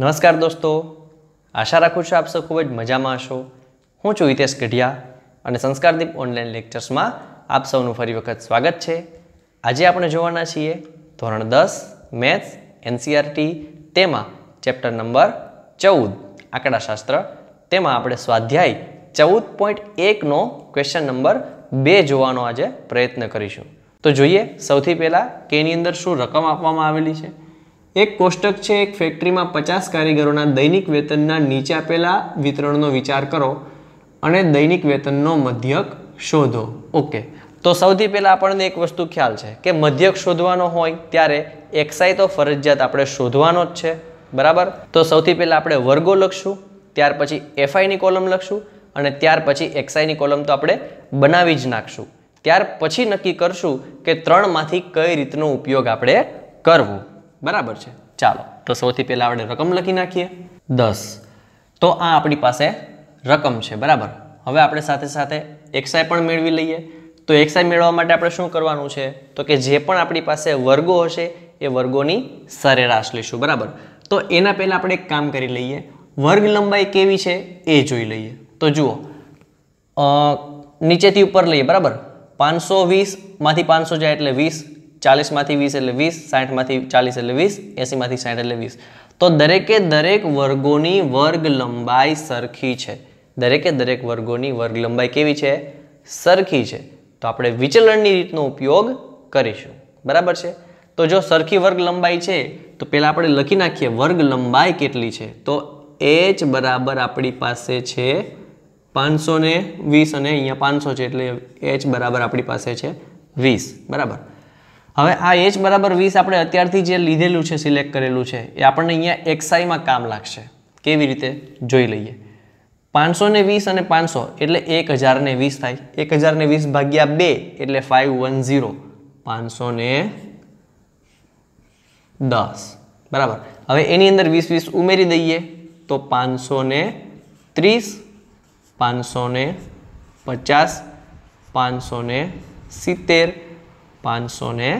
નમસ્કાર દોસ્તો આશા રાખું છું આપ સૌ ખૂબ જ મજામાં હશો હું છું હિતેશ ગઢિયા અને સંસ્કારદીપ ઓનલાઈન લેક્ચર્સમાં આપ સૌનું ફરી વખત સ્વાગત છે આજે આપણે જોવાના છીએ ધોરણ દસ મેથ્સ એનસીઆરટી તેમાં ચેપ્ટર નંબર ચૌદ આંકડાશાસ્ત્ર તેમાં આપણે સ્વાધ્યાય ચૌદ પોઈન્ટ એકનો ક્વેશ્ચન નંબર બે જોવાનો આજે પ્રયત્ન કરીશું તો જોઈએ સૌથી પહેલાં કેની અંદર શું રકમ આપવામાં આવેલી છે એક કોષ્ટક છે એક ફેક્ટરીમાં પચાસ કારીગરોના દૈનિક વેતનના નીચે આપેલા વિતરણનો વિચાર કરો અને દૈનિક વેતનનો મધ્યક શોધો ઓકે તો સૌથી પહેલાં આપણને એક વસ્તુ ખ્યાલ છે કે મધ્યક શોધવાનો હોય ત્યારે એક્સાઈ તો ફરજિયાત આપણે શોધવાનો જ છે બરાબર તો સૌથી પહેલાં આપણે વર્ગો લખશું ત્યાર પછી એફઆઈની કોલમ લખશું અને ત્યાર પછી એક્સાઈની કોલમ તો આપણે બનાવી જ નાખશું ત્યાર પછી નક્કી કરશું કે ત્રણમાંથી કઈ રીતનો ઉપયોગ આપણે કરવું બરાબર છે ચાલો તો સૌથી પહેલાં આપણે રકમ લખી નાખીએ દસ તો આ આપણી પાસે રકમ છે બરાબર હવે આપણે સાથે સાથે એક્સાઈ પણ મેળવી લઈએ તો એક્સાઈ મેળવવા માટે આપણે શું કરવાનું છે તો કે જે પણ આપણી પાસે વર્ગો હશે એ વર્ગોની સરેરાશ લઈશું બરાબર તો એના પહેલાં આપણે એક કામ કરી લઈએ વર્ગ લંબાઈ કેવી છે એ જોઈ લઈએ તો જુઓ નીચેથી ઉપર લઈએ બરાબર પાંચસો વીસમાંથી પાંચસો જાય એટલે વીસ ચાલીસમાંથી વીસ એટલે વીસ સાઠમાંથી ચાલીસ એટલે વીસ એંસીમાંથી સાઠ એટલે વીસ તો દરેકે દરેક વર્ગોની વર્ગ લંબાઈ સરખી છે દરેકે દરેક વર્ગોની વર્ગ લંબાઈ કેવી છે સરખી છે તો આપણે વિચલનની રીતનો ઉપયોગ કરીશું બરાબર છે તો જો સરખી વર્ગ લંબાઈ છે તો પહેલાં આપણે લખી નાખીએ વર્ગ લંબાઈ કેટલી છે તો એચ બરાબર આપણી પાસે છે પાંચસો વીસ અને અહીંયા પાંચસો છે એટલે એચ બરાબર આપણી પાસે છે વીસ બરાબર હવે આ એચ બરાબર વીસ આપણે અત્યારથી જે લીધેલું છે સિલેક્ટ કરેલું છે એ આપણને અહીંયા એક્સાઈમાં કામ લાગશે કેવી રીતે જોઈ લઈએ પાંચસો ને વીસ અને પાંચસો એટલે એક હજારને વીસ થાય એક હજારને વીસ ભાગ્યા બે એટલે ફાઇવ વન ઝીરો પાંચસો ને દસ બરાબર હવે એની અંદર વીસ વીસ ઉમેરી દઈએ તો પાંચસો ને ત્રીસ પાંચસો ને પચાસ પાંચસો ને સિત્તેર પાંચસો ને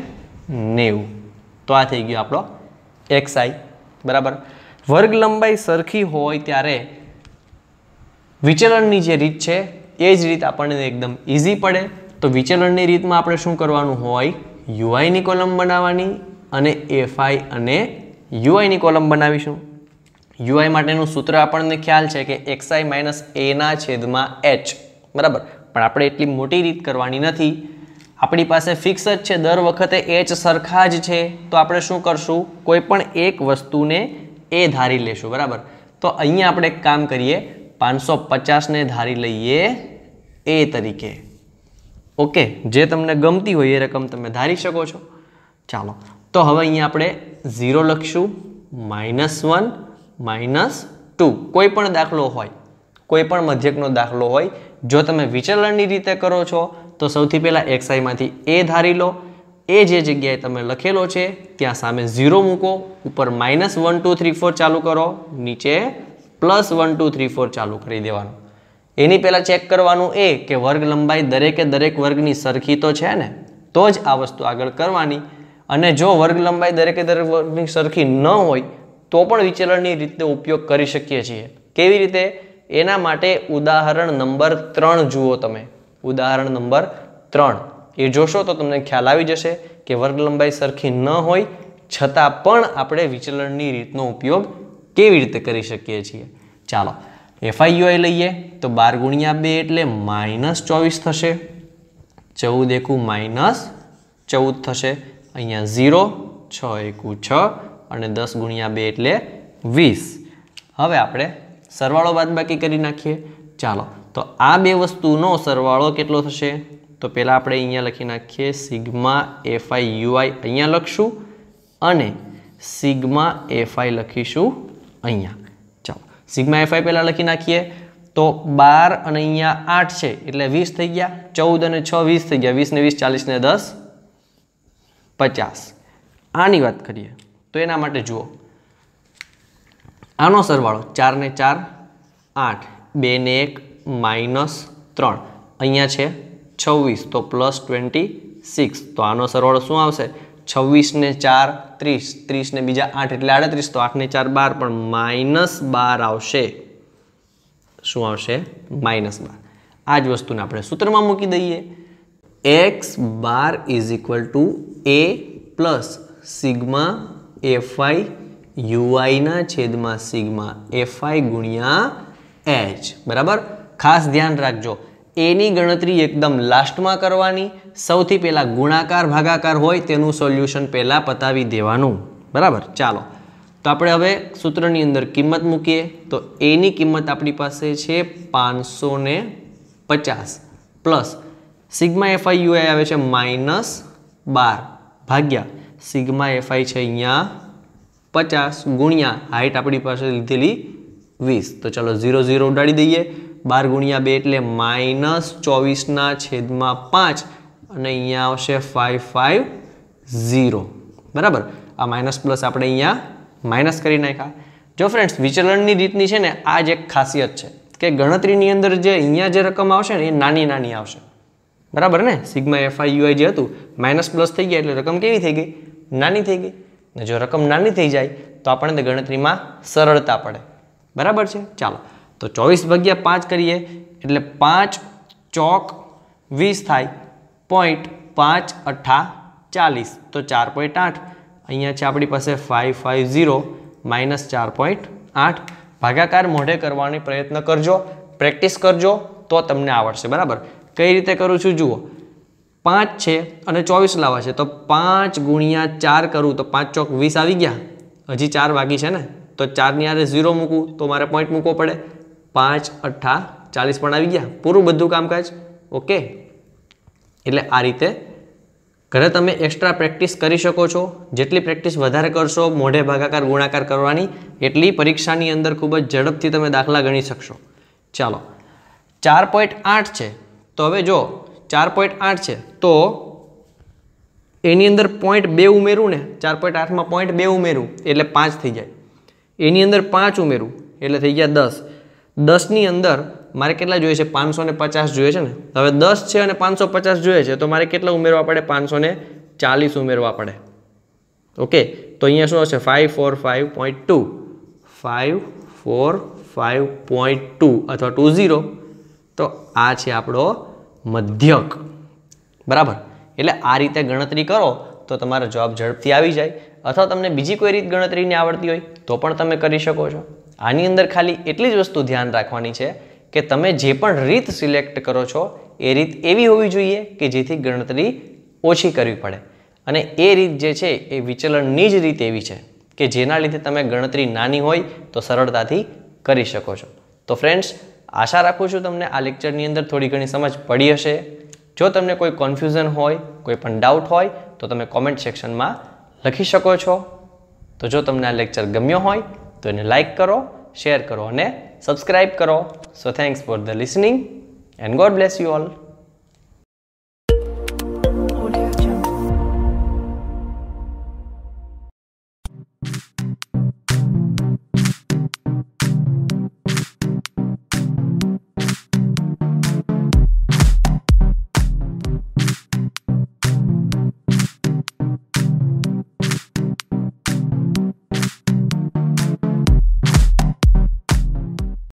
નેવું તો આ થઈ ગયો આપણો એક્સઆઈ બરાબર વર્ગ લંબાઈ સરખી હોય ત્યારે વિચલનની જે રીત છે એ જ રીત આપણને એકદમ ઇઝી પડે તો વિચલનની રીતમાં આપણે શું કરવાનું હોય યુઆઈની કોલમ બનાવવાની અને એફઆઈ અને યુઆઈની કોલમ બનાવીશું યુઆઈ માટેનું સૂત્ર આપણને ખ્યાલ છે કે એક્સઆઈ માઇનસ એના છેદમાં એચ બરાબર પણ આપણે એટલી મોટી રીત કરવાની નથી આપણી પાસે ફિક્સ જ છે દર વખતે એચ સરખા જ છે તો આપણે શું કરશું કોઈ પણ એક વસ્તુને એ ધારી લેશું બરાબર તો અહીંયા આપણે એક કામ કરીએ પાંચસો પચાસને ધારી લઈએ એ તરીકે ઓકે જે તમને ગમતી હોય એ રકમ તમે ધારી શકો છો ચાલો તો હવે અહીંયા આપણે ઝીરો લખશું માઇનસ વન માઇનસ ટુ કોઈ પણ દાખલો હોય કોઈ પણ મધ્યકનો દાખલો હોય જો તમે વિચલણની રીતે કરો છો તો સૌથી પહેલાં એક્સઆઈમાંથી એ ધારી લો એ જે જગ્યાએ તમે લખેલો છે ત્યાં સામે ઝીરો મૂકો ઉપર minus one two three four ચાલુ કરો નીચે plus one two three four ચાલુ કરી દેવાનું એની પહેલાં ચેક કરવાનું એ કે વર્ગ લંબાઈ દરેકે દરેક વર્ગની સરખી તો છે ને તો જ આ વસ્તુ આગળ કરવાની અને જો વર્ગ લંબાઈ દરેકે દરેક વર્ગની સરખી ન હોય તો પણ વિચલણની રીતે ઉપયોગ કરી શકીએ છીએ કેવી રીતે એના માટે ઉદાહરણ નંબર ત્રણ જુઓ તમે ઉદાહરણ નંબર ત્રણ એ જોશો તો તમને ખ્યાલ આવી જશે કે વર્ગ લંબાઈ સરખી ન હોય છતાં પણ આપણે વિચલનની રીતનો ઉપયોગ કેવી રીતે કરી શકીએ છીએ ચાલો એફઆઈયુઆઈ લઈએ તો બાર ગુણ્યા બે એટલે માઇનસ ચોવીસ થશે ચૌદ એકું માઇનસ ચૌદ થશે અહીંયા ઝીરો છ એકું છ અને દસ ગુણ્યા બે એટલે વીસ હવે આપણે સરવાળો બાદબાકી કરી નાખીએ ચાલો તો આ બે વસ્તુનો સરવાળો કેટલો થશે તો પહેલાં આપણે અહીંયા લખી નાખીએ સિગ્મા એફઆઈ યુઆઈ અહીંયા લખશું અને સિગ્મા એફઆઈ લખીશું અહીંયા ચાલો સિગ્મા એફઆઈ પહેલાં લખી નાખીએ તો બાર અને અહીંયા આઠ છે એટલે વીસ થઈ ગયા ચૌદ અને છ વીસ થઈ ગયા વીસને વીસ ચાલીસને દસ પચાસ આની વાત કરીએ તો એના માટે જુઓ આનો સરવાળો ચારને ચાર આઠ બે ને એક માઇનસ ત્રણ અહીંયા છે છવ્વીસ તો પ્લસ ટ્વેન્ટી સિક્સ તો આનો સરવાળો શું આવશે છવ્વીસને ચાર ત્રીસ ત્રીસને બીજા આઠ એટલે આડત્રીસ તો આઠને ચાર બાર પણ માઇનસ બાર આવશે શું આવશે માઇનસ બાર આ જ વસ્તુને આપણે સૂત્રમાં મૂકી દઈએ x bar is equal to a plus sigma f i યુઆઈના છેદમાં સિગ્મા એફઆઈ ગુણ્યા એચ બરાબર ખાસ ધ્યાન રાખજો એની ગણતરી એકદમ લાસ્ટમાં કરવાની સૌથી પહેલાં ગુણાકાર ભાગાકાર હોય તેનું સોલ્યુશન પહેલાં પતાવી દેવાનું બરાબર ચાલો તો આપણે હવે સૂત્રની અંદર કિંમત મૂકીએ તો એની કિંમત આપણી પાસે છે પાંચસો ને પચાસ પ્લસ સિગ્મા એફઆઈ યુઆઈ આવે છે માઇનસ બાર ભાગ્યા સિગ્મા એફઆઈ છે અહીંયા પચાસ ગુણ્યા હાઇટ આપણી પાસે લીધેલી વીસ તો ચાલો ઝીરો ઝીરો ઉડાડી દઈએ બાર ગુણ્યા બે એટલે માઇનસ ચોવીસના છેદમાં પાંચ અને અહીંયા આવશે ફાઇવ ફાઇવ ઝીરો બરાબર આ માઇનસ પ્લસ આપણે અહીંયા માઇનસ કરી નાખ્યા જો ફ્રેન્ડ્સ વિચલનની રીતની છે ને આ જ એક ખાસિયત છે કે ગણતરીની અંદર જે અહીંયા જે રકમ આવશે ને એ નાની નાની આવશે બરાબર ને સિગ્મા એફઆઈ યુઆઈ જે હતું માઇનસ પ્લસ થઈ ગયા એટલે રકમ કેવી થઈ ગઈ નાની થઈ ગઈ ને જો રકમ નાની થઈ જાય તો આપણને ગણતરીમાં સરળતા પડે બરાબર છે ચાલો તો ચોવીસ ભાગ્યા પાંચ કરીએ એટલે પાંચ ચોક વીસ થાય પોઈન્ટ પાંચ અઠ્ઠા ચાલીસ તો ચાર પોઈન્ટ આઠ અહીંયા છે આપણી પાસે ફાઇવ ફાઇવ ઝીરો માઇનસ ચાર પોઈન્ટ આઠ ભાગાકાર મોઢે કરવાની પ્રયત્ન કરજો પ્રેક્ટિસ કરજો તો તમને આવડશે બરાબર કઈ રીતે કરું છું જુઓ પાંચ છે અને ચોવીસ લાવવા છે તો પાંચ ગુણ્યા ચાર કરું તો પાંચ ચોક વીસ આવી ગયા હજી ચાર વાગી છે ને તો ચારની આરે ઝીરો મૂકું તો મારે પોઈન્ટ મૂકવો પડે પાંચ અઠ્ઠા ચાલીસ પણ આવી ગયા પૂરું બધું કામકાજ ઓકે એટલે આ રીતે ઘરે તમે એક્સ્ટ્રા પ્રેક્ટિસ કરી શકો છો જેટલી પ્રેક્ટિસ વધારે કરશો મોઢે ભાગાકાર ગુણાકાર કરવાની એટલી પરીક્ષાની અંદર ખૂબ જ ઝડપથી તમે દાખલા ગણી શકશો ચાલો ચાર પોઈન્ટ આઠ છે તો હવે જો ચાર પોઈન્ટ આઠ છે તો એની અંદર પોઈન્ટ બે ઉમેરું ને ચાર પોઈન્ટ આઠમાં પોઈન્ટ બે ઉમેરું એટલે પાંચ થઈ જાય એની અંદર પાંચ ઉમેરું એટલે થઈ ગયા દસ દસની અંદર મારે કેટલા જોઈએ છે પાંચસો પચાસ જોઈએ છે ને હવે દસ છે અને પાંચસો પચાસ જોઈએ છે તો મારે કેટલા ઉમેરવા પડે પાંચસો ને ચાલીસ ઉમેરવા પડે ઓકે તો અહીંયા શું હશે five four five point two five four five point two અથવા ટુ ઝીરો તો આ છે આપણો મધ્યક બરાબર એટલે આ રીતે ગણતરી કરો તો તમારો જવાબ ઝડપથી આવી જાય અથવા તમને બીજી કોઈ રીત ગણતરીની આવડતી હોય તો પણ તમે કરી શકો છો આની અંદર ખાલી એટલી જ વસ્તુ ધ્યાન રાખવાની છે કે તમે જે પણ રીત સિલેક્ટ કરો છો એ રીત એવી હોવી જોઈએ કે જેથી ગણતરી ઓછી કરવી પડે અને એ રીત જે છે એ વિચલનની જ રીત એવી છે કે જેના લીધે તમે ગણતરી નાની હોય તો સરળતાથી કરી શકો છો તો ફ્રેન્ડ્સ આશા રાખું છું તમને આ લેક્ચરની અંદર થોડી ઘણી સમજ પડી હશે જો તમને કોઈ કન્ફ્યુઝન હોય કોઈ પણ ડાઉટ હોય તો તમે કોમેન્ટ સેક્શનમાં લખી શકો છો તો જો તમને આ લેક્ચર ગમ્યો હોય તો એને લાઇક કરો શેર કરો અને સબસ્ક્રાઈબ કરો so thanks for the listening and God bless you all